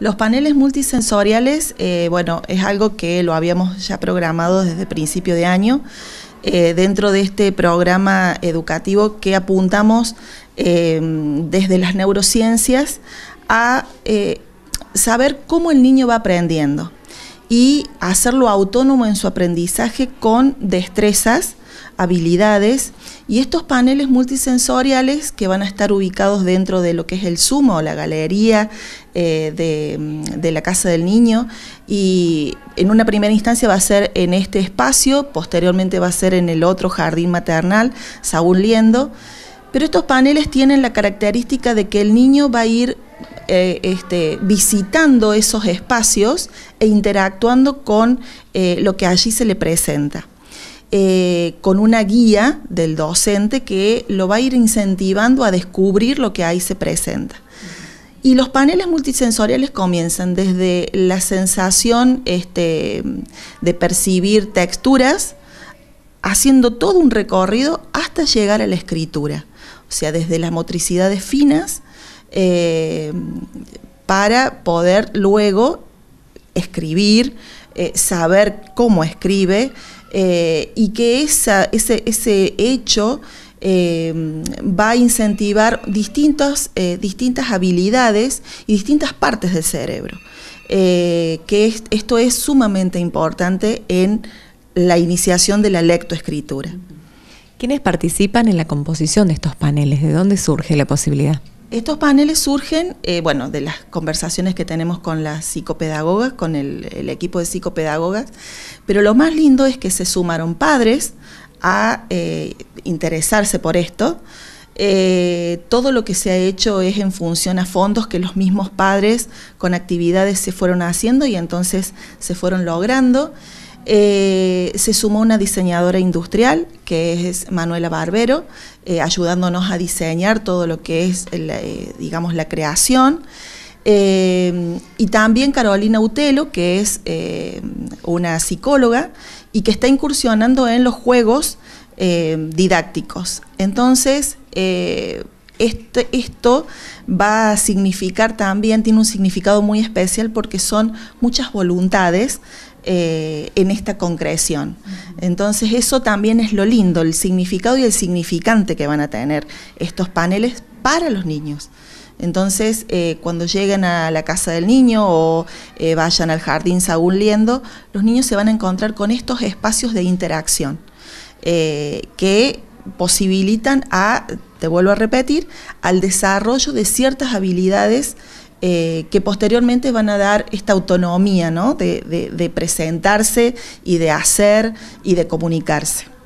Los paneles multisensoriales, eh, bueno, es algo que lo habíamos ya programado desde principio de año. Eh, dentro de este programa educativo que apuntamos eh, desde las neurociencias a saber cómo el niño va aprendiendo y hacerlo autónomo en su aprendizaje con destrezas habilidades y estos paneles multisensoriales que van a estar ubicados dentro de lo que es el sumo o la galería eh, de, mm, de, la casa del niño y en una primera instancia va a ser en este espacio, posteriormente va a ser en el otro jardín maternal, Saúl Liendo, pero estos paneles tienen la característica de que el niño va a ir eh, este, visitando esos espacios e interactuando con eh, lo que allí se le presenta. Eh, con una guía del docente que lo va a ir incentivando a descubrir lo que ahí se presenta. Y los paneles multisensoriales comienzan desde la sensación este, de percibir texturas, haciendo todo un recorrido hasta llegar a la escritura. O sea, desde las motricidades finas eh, para poder luego escribir, eh, saber cómo escribe, eh, y que ese, hecho em, va a incentivar eh, distintas habilidades y distintas partes del cerebro. Eh, que esto es sumamente importante en la iniciación de la lectoescritura. ¿Quiénes participan en la composición de estos paneles? ¿De dónde surge la posibilidad? Estos paneles surgen, eh, bueno, de las conversaciones que tenemos con las psicopedagogas, con el, equipo de psicopedagogas, pero lo más lindo es que se sumaron padres a eh, interesarse por esto. Eh, todo lo que se ha hecho es en función a fondos que los mismos padres con actividades se fueron haciendo y entonces se fueron logrando. Eh, se sumó una diseñadora industrial, que es Manuela Barbero, eh, ayudándonos a diseñar todo lo que es, la, eh, digamos, la creación. y también Carolina Utelo, que es una psicóloga y que está incursionando en los juegos didácticos. Entonces, este, esto va a significar también, tiene un significado muy especial porque son muchas voluntades eh, en esta concreción. Entonces eso también es lo lindo, el significado y el significante que van a tener estos paneles para los niños. Entonces, eh, cuando lleguen a la casa del niño o eh, vayan al jardín Saúl Liendo, los niños se van a encontrar con estos espacios de interacción que posibilitan a, te vuelvo a repetir, al desarrollo de ciertas habilidades eh, que posteriormente van a dar esta autonomía ¿no? de presentarse y de hacer y de comunicarse.